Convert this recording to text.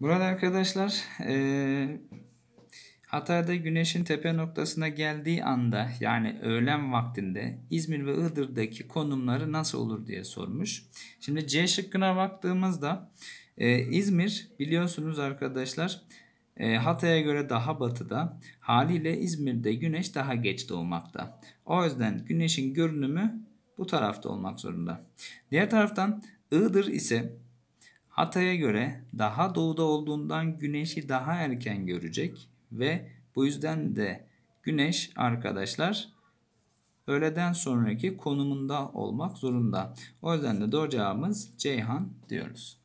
Burada arkadaşlar e, Hatay'da güneşin tepe noktasına geldiği anda yani öğlen vaktinde İzmir ve Iğdır'daki konumları nasıl olur diye sormuş. Şimdi C şıkkına baktığımızda e, İzmir biliyorsunuz arkadaşlar e, Hatay'a göre daha batıda haliyle İzmir'de güneş daha geç doğmakta. O yüzden güneşin görünümü bu tarafta olmak zorunda. Diğer taraftan Iğdır ise Ata'ya göre daha doğuda olduğundan güneşi daha erken görecek ve bu yüzden de güneş arkadaşlar öğleden sonraki konumunda olmak zorunda. O yüzden de doğru cevabımız Ceyhan diyoruz.